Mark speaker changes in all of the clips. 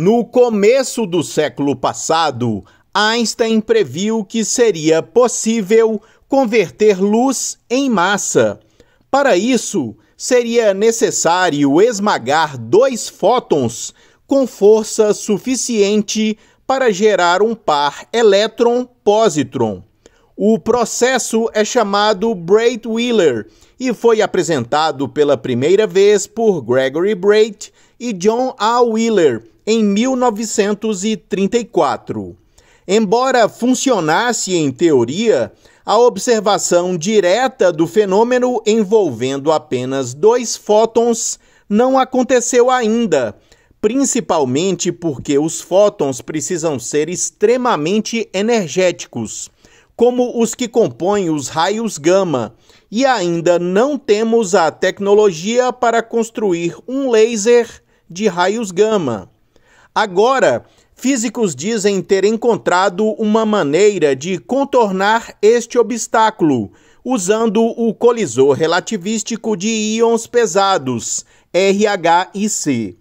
Speaker 1: No começo do século passado, Einstein previu que seria possível converter luz em massa. Para isso, seria necessário esmagar dois fótons com força suficiente para gerar um par elétron-pósitron. O processo é chamado Brait Wheeler e foi apresentado pela primeira vez por Gregory Brait e John A. Wheeler em 1934. Embora funcionasse em teoria, a observação direta do fenômeno envolvendo apenas dois fótons não aconteceu ainda, principalmente porque os fótons precisam ser extremamente energéticos como os que compõem os raios gama, e ainda não temos a tecnologia para construir um laser de raios gama. Agora, físicos dizem ter encontrado uma maneira de contornar este obstáculo usando o colisor relativístico de íons pesados, RHIC.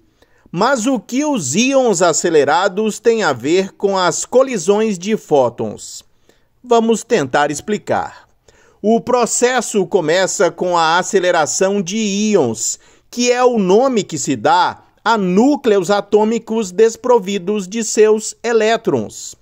Speaker 1: Mas o que os íons acelerados têm a ver com as colisões de fótons? Vamos tentar explicar. O processo começa com a aceleração de íons, que é o nome que se dá a núcleos atômicos desprovidos de seus elétrons.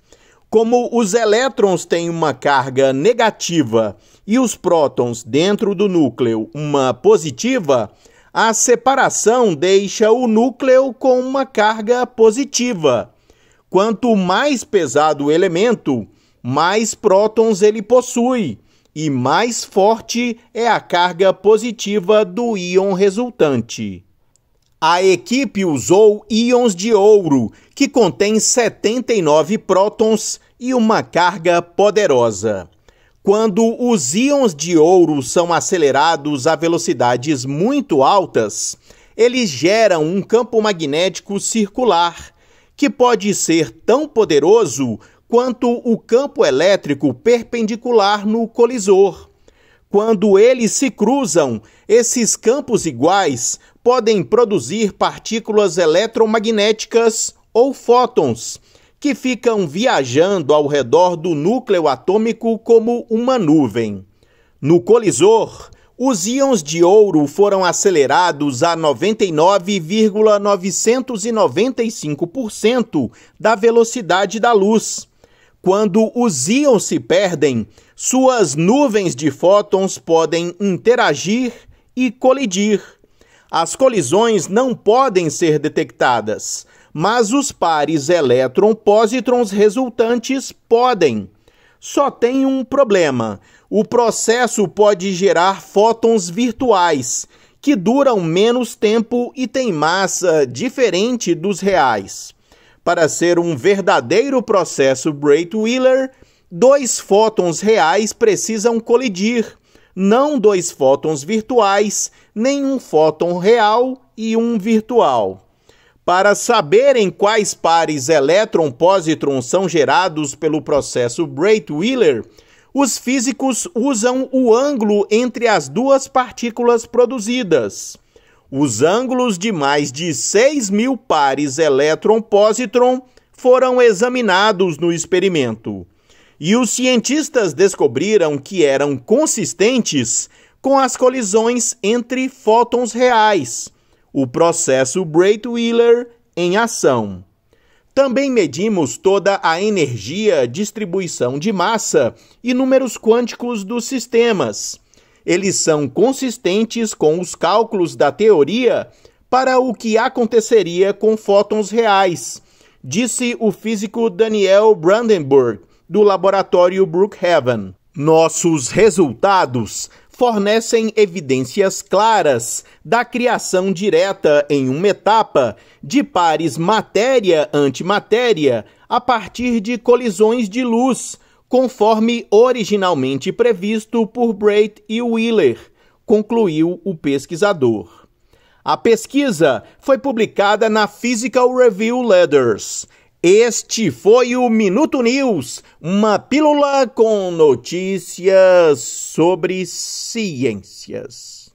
Speaker 1: Como os elétrons têm uma carga negativa e os prótons dentro do núcleo uma positiva, a separação deixa o núcleo com uma carga positiva. Quanto mais pesado o elemento, mais prótons ele possui e mais forte é a carga positiva do íon resultante. A equipe usou íons de ouro, que contém 79 prótons e uma carga poderosa. Quando os íons de ouro são acelerados a velocidades muito altas, eles geram um campo magnético circular, que pode ser tão poderoso quanto o campo elétrico perpendicular no colisor. Quando eles se cruzam, esses campos iguais podem produzir partículas eletromagnéticas ou fótons, que ficam viajando ao redor do núcleo atômico como uma nuvem. No colisor, os íons de ouro foram acelerados a 99,995% da velocidade da luz quando os íons se perdem, suas nuvens de fótons podem interagir e colidir. As colisões não podem ser detectadas, mas os pares elétron-pósitrons resultantes podem. Só tem um problema: o processo pode gerar fótons virtuais, que duram menos tempo e têm massa diferente dos reais. Para ser um verdadeiro processo Breit-Wheeler, dois fótons reais precisam colidir, não dois fótons virtuais, nem um fóton real e um virtual. Para saberem quais pares elétron-pósitron são gerados pelo processo Breit-Wheeler, os físicos usam o ângulo entre as duas partículas produzidas. Os ângulos de mais de 6 mil pares elétron-pósitron foram examinados no experimento. E os cientistas descobriram que eram consistentes com as colisões entre fótons reais, o processo Breit-Wheeler em ação. Também medimos toda a energia, distribuição de massa e números quânticos dos sistemas eles são consistentes com os cálculos da teoria para o que aconteceria com fótons reais, disse o físico Daniel Brandenburg, do laboratório Brookhaven. Nossos resultados fornecem evidências claras da criação direta em uma etapa de pares matéria-antimatéria a partir de colisões de luz conforme originalmente previsto por Braid e Wheeler, concluiu o pesquisador. A pesquisa foi publicada na Physical Review Letters. Este foi o Minuto News, uma pílula com notícias sobre ciências.